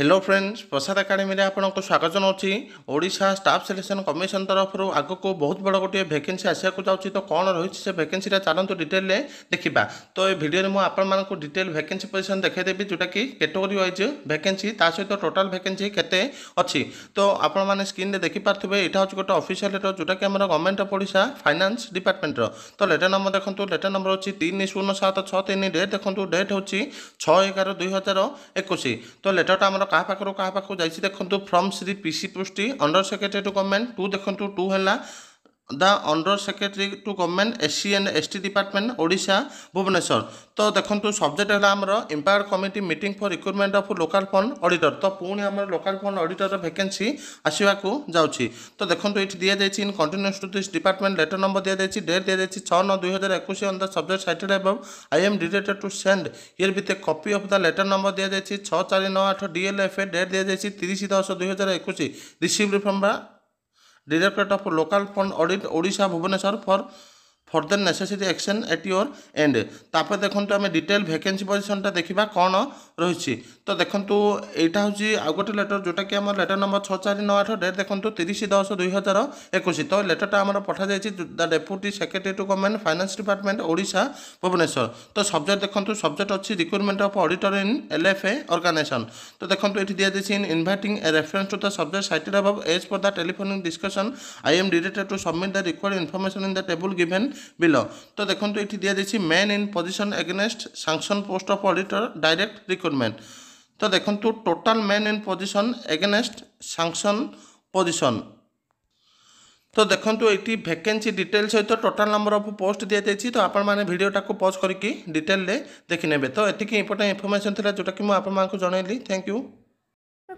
hello friends ପ୍ରସାଦ ଏକାଡେମୀରେ ଆପଣଙ୍କୁ ସ୍ୱାଗତ ଜଣାଉଛି ଓଡ଼ିଶା ଷ୍ଟାଫ୍ ସିଲେକ୍ସନ୍ କମିଶନ ତରଫରୁ ଆଗକୁ ବହୁତ ବଡ଼ ଗୋଟିଏ ଭେକେନ୍ସି ଆସିବାକୁ ଯାଉଛି ତ କ'ଣ ରହିଛି ସେ ଭେକେନ୍ସିଟା ଚାଲନ୍ତୁ ଡିଟେଲରେ ଦେଖିବା ତ ଏ ଭିଡ଼ିଓରେ ମୁଁ ଆପଣମାନଙ୍କୁ ଡିଟେଲ ଭେକେନ୍ସି ପୋଜିସନ୍ ଦେଖାଇଦେବି ଯେଉଁଟାକି କେଟେଗୋରୀ ୱାଇଜ୍ ଭେକେନ୍ସି ତା ସହିତ ଟୋଟାଲ୍ ଭେକେନ୍ସି କେତେ ଅଛି ତ ଆପଣମାନେ ସ୍କ୍ରିନ୍ରେ ଦେଖିପାରୁଥିବେ ଏଇଟା ହେଉଛି ଗୋଟେ ଅଫିସିଆଲ୍ ଲେଟର୍ ଯେଉଁଟାକି ଆମର ଗଭର୍ଣ୍ଣମେଣ୍ଟ ଅଫ୍ ଓଡ଼ିଶା ଫାଇନାନ୍ସ ଡିପାର୍ଟମେଣ୍ଟର ତ ଲେଟର୍ ନମ୍ବର ଦେଖନ୍ତୁ ଲେଟର୍ ନମ୍ବର ହେଉଛି ତିନି ଶୂନ ସାତ ଛଅ ତିନି ଡେଟ୍ ଦେଖନ୍ତୁ ଡେଟ୍ ହେଉଛି ଛଅ ଏଗାର ଦୁଇ ହଜାର ଏକୋଇଶ ତ ଲେଟର୍ଟା ଆମର କାହା ପାଖରୁ କାହା ପାଖକୁ ଯାଇଛି ଦେଖନ୍ତୁ from Shri P C Posti under secretary to government to ଦେଖନ୍ତୁ ଟୁ ହେଲା the under secretary to government S C and S T department Odisha Bhubaneswar তো দেখন্তু সবজেক্ট হল আমার empowered committee meeting for recruitment of local fund auditor তো পুনি আমার লোকাল ফন্ড অডিটর ভ্যাকেন্সি আসবাকু যাচ্ছি তো দেখন্তু এটি দিয়া যাইছি in continuation to this department letter number দিয়া যাইছি ডেট দিয়া যাইছি 6 9 2021 on the subject cited above I am directed to send herewith a copy of the letter number দিয়া যাইছি 6 4 9 8 ডিএলএফ ডেট দিয়া যাইছি 30 10 2021 received from Directorate of Local Fund Audit, Odisha, Bhubaneswar for further necessary action at your end ତାପରେ ଦେଖନ୍ତୁ ଆମେ detail vacancy ପୋଜିସନ୍ଟା ଦେଖିବା କ'ଣ ରହିଛି ତ ଦେଖନ୍ତୁ ଏଇଟା ହେଉଛି ଆଉ ଗୋଟେ ଲେଟର୍ ଯେଉଁଟାକି ଆମର ଲେଟର୍ ନମ୍ବର ଛଅ ଚାରି ନଅ ଆଠ ଡେଟ୍ ଦେଖନ୍ତୁ ତିରିଶ ଦଶ ଦୁଇ ହଜାର ଏକୋଇଶ ତ ଲେଟର୍ଟା ଆମର ପଠାଯାଇଛି the deputy secretary to government finance department Odisha Bhubaneswar ତ ସବଜେକ୍ଟ ଦେଖନ୍ତୁ ସବଜେକ୍ଟ ଅଛି recruitment of auditor in L F A organisation ତ ଦେଖନ୍ତୁ ଏଠି ଦିଆଯାଇଛି in inviting a reference to the subject cited above as for the telephonic discussion I am directed to submit the required information in the table given below ତ ଦେଖନ୍ତୁ ଏଠି ଦିଆଯାଇଛି men in position against sanction post of auditor direct recruitment ତ ଦେଖନ୍ତୁ total men in position against sanction position তো দেখুন এটি vacancy detail সহিত টোটাল নম্বর অফ পোস্ট দিয়ে দিয়েছি তো আপনার মানে ভিডিওটা পজ করি ডিটেল দেখি নেবে তো এটি ইম্পর্টাট ইনফরমেশন লা যেটা কি আপনার জনাইলি থ্যাংক ইউ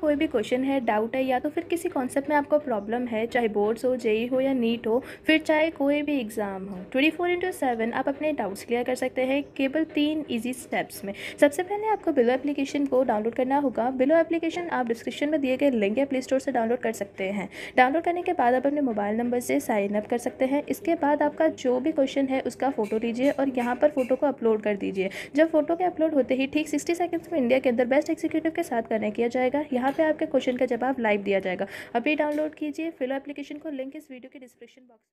कोई भी क्वेश्चन है डाउट है या तो फिर किसी कॉन्सेप्ट में आपको प्रॉब्लम है चाहे बोर्ड्स हो जेई e हो या नीट हो फिर चाहे कोई भी एग्ज़ाम हो ट्वेंटी फोर इंटू सेवन आप अपने डाउट्स क्लियर कर सकते हैं केवल तीन इजी स्टेप्स में सबसे पहले आपको बिलो एप्लीकेशन को डाउनलोड करना होगा बिलो एप्लीकेशन आप डिस्क्रिप्शन में दिए गए लिंक या प्ले स्टोर से डाउनलोड कर सकते हैं डाउनलोड करने के बाद आप अपने मोबाइल नंबर से साइन अप कर सकते हैं इसके बाद आपका जो भी क्वेश्चन है उसका फ़ोटो लीजिए और यहाँ पर फ़ोटो को अपलोड कर दीजिए जब फोटो के अपलोड होते ही ठीक सिक्सटी सेकेंड्स में इंडिया के अंदर बेस्ट एग्जीक्यूटिव के साथ कनेक्ट किया जाएगा यहाँ पे आपके क्वेश्चन का जवाब लाइव दिया जाएगा अभी डाउनलोड कीजिए फिलो एप्लीकेशन को लिंक इस वीडियो के डिस्क्रिप्शन बॉक्स